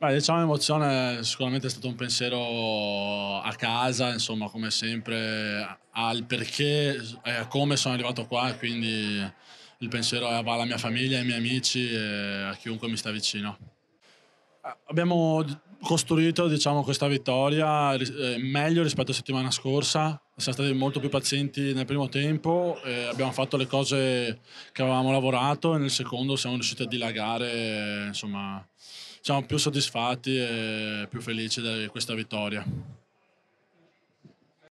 Beh, diciamo emozione sicuramente è stato un pensiero a casa, insomma, come sempre, al perché e eh, a come sono arrivato qua, quindi il pensiero va alla mia famiglia, ai miei amici e a chiunque mi sta vicino. Abbiamo costruito diciamo, questa vittoria eh, meglio rispetto alla settimana scorsa, siamo stati molto più pazienti nel primo tempo, abbiamo fatto le cose che avevamo lavorato e nel secondo siamo riusciti a dilagare, insomma siamo più soddisfatti e più felici di questa vittoria.